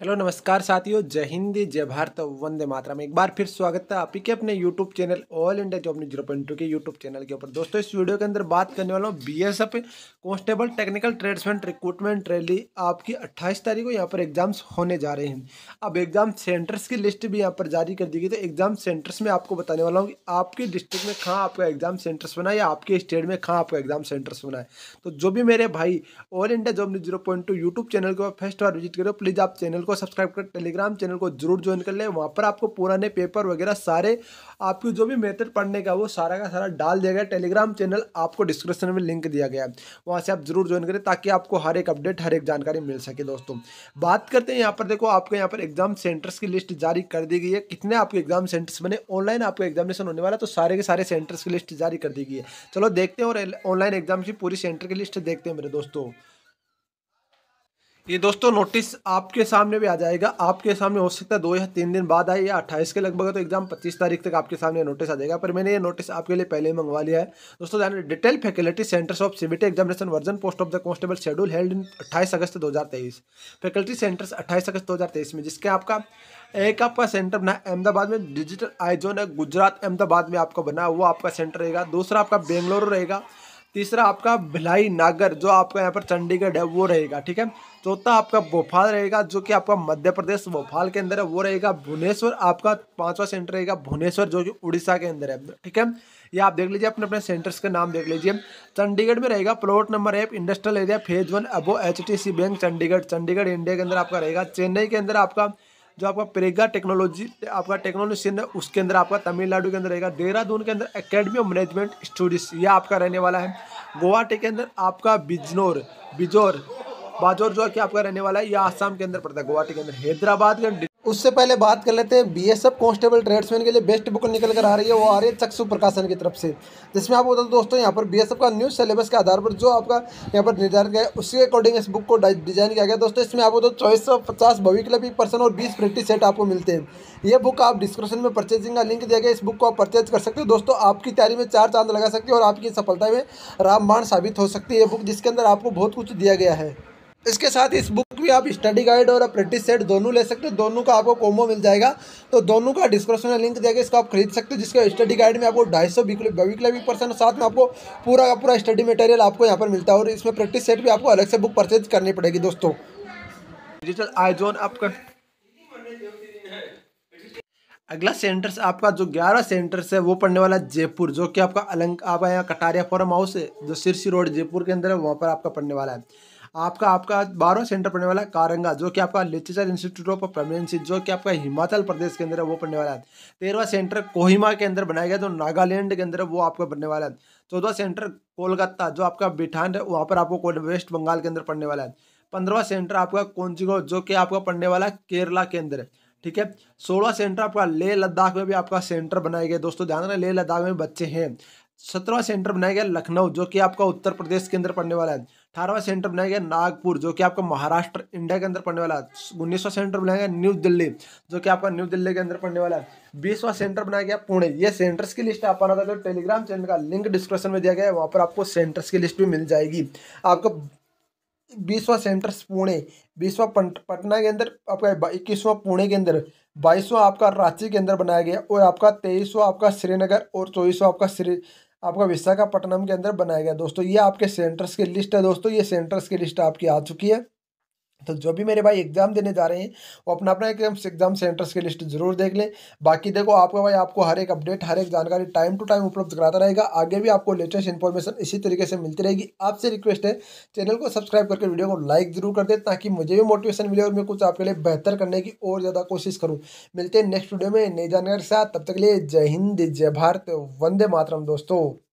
hello नमस्कार साथियों जय हिंद जय भारत वंदे मातरम एक बार फिर स्वागत है आप ही के अपने YouTube channel all India job zero point two के यूट्यूब चैनल के ऊपर दोस्तों इस वीडियो के अंदर बात करने वाला हूँ BSF constable technical tradesman recruitment rally आपकी 28 तारीख को यहाँ पर एग्जाम्स होने जा रहे हैं अब एग्जाम सेंटर्स की लिस्ट भी यहाँ पर जारी कर दी गई तो एग्जाम सेंटर्स में आपको बताने वाला हूँ कि आपके डिस्ट्रिक्ट में कहाँ आपका एग्जाम सेंटर्स बना या आपके स्टेट में कहाँ आपका एग्जाम सेंटर्स बना तो जो भी मेरे भाई all India job zero point two YouTube channel ऊपर फर्स्ट बार विजिट करो प्लीज़ आप चैनल चैनल को सब्सक्राइब कर टेलीग्राम चैनल को जरूर ज्वाइन कर लें वहाँ पर आपको पुराने पेपर वगैरह सारे आपके जो भी मेथड पढ़ने का वो सारा का सारा डाल दिया गया टेलीग्राम चैनल आपको डिस्क्रिप्शन में लिंक दिया गया है वहाँ से आप जरूर ज्वाइन करें ताकि आपको हर एक अपडेट हर एक जानकारी मिल सके दोस्तों बात करते हैं यहाँ पर देखो आपके यहाँ पर एग्जाम सेंटर्स की लिस्ट जारी कर दी गई है कितने आपके एग्जाम सेंटर्स बने ऑनलाइन आपका एग्जामिनेशन होने वाला तो सारे के सारे सेंटर्स की लिस्ट जारी कर दी गई है चलो देखते हैं और ऑनलाइन एग्जाम की पूरी सेंटर की लिस्ट देखते हैं मेरे दोस्तों ये दोस्तों नोटिस आपके सामने भी आ जाएगा आपके सामने हो सकता है दो या तीन दिन बाद आए या अट्ठाईस के लगभग तो एग्जाम पच्चीस तारीख तक आपके सामने नोटिस आ जाएगा पर मैंने ये नोटिस आपके लिए पहले ही मंगवा लिया है दोस्तों जाने detail faculty centres of CBT examination version post of the constable schedule held in अट्ठाईस अगस्त दो फैकल्टी सेंटर्स अट्ठाईस अगस्त दो में जिसके आपका एक आपका सेंटर बना अहमदाबाद में डिजिटल आयोजन है गुजरात अहमदाबाद में आपका बना वो आपका सेंटर रहेगा दूसरा आपका बेंगलुरु रहेगा तीसरा आपका भिलाई नागर जो आपका यहाँ पर चंडीगढ़ है वो रहेगा ठीक है चौथा आपका भोपाल रहेगा जो कि आपका मध्य प्रदेश भोपाल के अंदर है वो रहेगा भुवनेश्वर आपका पांचवा सेंटर रहेगा भुवनेश्वर जो कि उड़ीसा के अंदर है ठीक है ये आप देख लीजिए अपने अपने सेंटर्स के नाम देख लीजिए चंडीगढ़ में रहेगा प्लॉट नंबर एक इंडस्ट्रियल एरिया फेज वन अबो H bank Chandigarh Chandigarh India के अंदर आपका रहेगा चेन्नई के अंदर आपका जो आपका प्रेगा टेक्नोलॉजी आपका टेक्नोलॉजी सेंटर उसके अंदर आपका तमिलनाडु के अंदर रहेगा देहरादून के अंदर एकेडमी ऑफ मैनेजमेंट स्टडीज ये आपका रहने वाला है गुवाहाटी के अंदर आपका बिजनौर बिजोर बाजौर जो कि आपका रहने वाला है यह आसाम के अंदर पड़ता है गुवाहाटी के अंदर हैदराबाद के उससे पहले बात कर लेते हैं B S F constable tradesman के लिए बेस्ट बुक निकल कर आ रही है वो आ रही है चक्षु प्रकाशन की तरफ से जिसमें आप बोलते दोस्तों यहाँ पर बी एस एफ का न्यू सिलेबस के आधार पर जो आपका यहाँ पर निर्धारित है उसके अकॉर्डिंग इस बुक को डिजाइन किया गया दोस्तों इसमें आप तो चौबीस सौ पचास भविकलपी पर्सन और बीस प्रैक्टिस सेट आपको मिलते हैं ये बुक आप डिस्क्रिप्शन में परचेजिंग का लिंक दिया गया इस बुक को आप परचेज कर सकते हो दोस्तों आपकी तैयारी में चार चांद लगा सकते है और आपकी सफलता में रामबाण साबित हो सकती है ये बुक जिसके अंदर आपको बहुत कुछ दिया गया है इसके साथ इस बुक में आप स्टडी गाइड और प्रैक्टिस सेट दोनों ले सकते हो दोनों का आपको कोमो मिल जाएगा तो दोनों का डिस्क्रिप्शन में लिंक देगा इसको आप खरीद सकते हो जिसके स्टडी गाइड में आपको ढाई सौ विकलविक परसेंट साथ में आपको पूरा का पूरा स्टडी मटेरियल आपको यहाँ पर मिलता है और इसमें प्रैक्टिस सेट भी आपको अलग से बुक परचेज करनी पड़ेगी दोस्तों डिजिटल आईजोन आपका अगला सेंटर्स आपका जो ग्यारह सेंटर्स है वो पढ़ने वाला जयपुर जो कि आपका अलंक आपका यहाँ कटारिया फॉर्म हाउस है जो सिरसी रोड जयपुर के अंदर है वहाँ पर आपका पढ़ने वाला है आपका आपका बारहवा सेंटर पढ़ने वाला है कारंगा जो कि आपका लिटरेचर इंस्टीट्यूट ऑफ परमानेंसी जो कि आपका हिमाचल प्रदेश के अंदर है वो पढ़ने वाला है तेरहवा सेंटर कोहिमा के अंदर बनाया गया जो नागालैंड के अंदर है वो आपका पढ़ने वाला है चौदहवा सेंटर कोलकाता जो आपका बिठान है वहाँ पर आपको वेस्ट बंगाल के अंदर पढ़ने वाला है पंद्रवा सेंटर आपका कोंजिगो जो कि आपका पढ़ने वाला है केरला के अंदर ठीक है सोलह सेंटर आपका लेह लद्दाख में भी आपका सेंटर बनाया गया दोस्तों ध्यान रखना लेह लद्दाख में बच्चे हैं सत्रहवा सेंटर बनाया गया लखनऊ जो कि आपका उत्तर प्रदेश के अंदर पड़ने वाला है अठारहवा सेंटर बनाया गया नागपुर जो कि आपका महाराष्ट्र इंडिया के अंदर पड़ने वाला है उन्नीसवा सेंटर बनाया गया न्यू दिल्ली जो कि आपका न्यू दिल्ली के अंदर पड़ने वाला है बीसवा सेंटर बनाया गया पुणे ये सेंटर्स की लिस्ट आप आ था तो टेलीग्राम चैनल का लिंक डिस्क्रिप्शन में दिया गया है वहाँ पर आपको सेंटर्स की लिस्ट भी मिल जाएगी आपको बीसवा सेंटर्स पुणे बीसवा पटना के अंदर आपका इक्कीसवा पुणे के अंदर बाईसवा आपका रांची के अंदर बनाया गया और आपका तेईसवा आपका श्रीनगर और चौबीसवा आपका श्री आपका विशाखापट्टनम के अंदर बनाया गया दोस्तों ये आपके सेंटर्स की लिस्ट है दोस्तों ये सेंटर्स की लिस्ट आपकी आ चुकी है तो जो भी मेरे भाई एग्ज़ाम देने जा रहे हैं वो अपना अपना एग्जाम एग्जाम सेंटर्स की लिस्ट जरूर देख लें बाकी देखो आपका भाई आपको हर एक अपडेट हर एक जानकारी टाइम टू टाइम उपलब्ध कराता रहेगा आगे भी आपको लेटेस्ट इन्फॉर्मेशन इसी तरीके से मिलती रहेगी आपसे रिक्वेस्ट है चैनल को सब्सक्राइब करके वीडियो को लाइक जरूर कर दे ताकि मुझे भी मोटिवेशन मिले और मैं कुछ आपके लिए बेहतर करने की और ज़्यादा कोशिश करूँ मिलते हैं नेक्स्ट वीडियो में नई जानकारी के साथ तब तक के लिए जय हिंद जय भारत वंदे मातरम दोस्तों